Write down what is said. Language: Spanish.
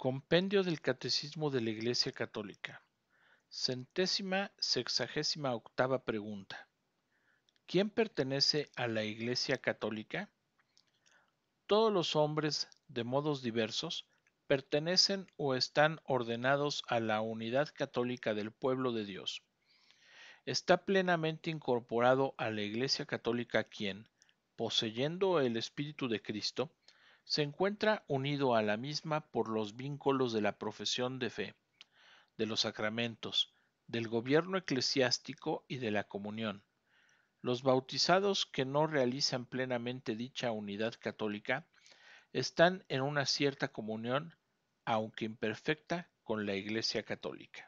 Compendio del Catecismo de la Iglesia Católica. Centésima sexagésima octava pregunta. ¿Quién pertenece a la Iglesia Católica? Todos los hombres, de modos diversos, pertenecen o están ordenados a la unidad católica del pueblo de Dios. Está plenamente incorporado a la Iglesia Católica quien, poseyendo el Espíritu de Cristo, se encuentra unido a la misma por los vínculos de la profesión de fe, de los sacramentos, del gobierno eclesiástico y de la comunión. Los bautizados que no realizan plenamente dicha unidad católica están en una cierta comunión, aunque imperfecta, con la Iglesia católica.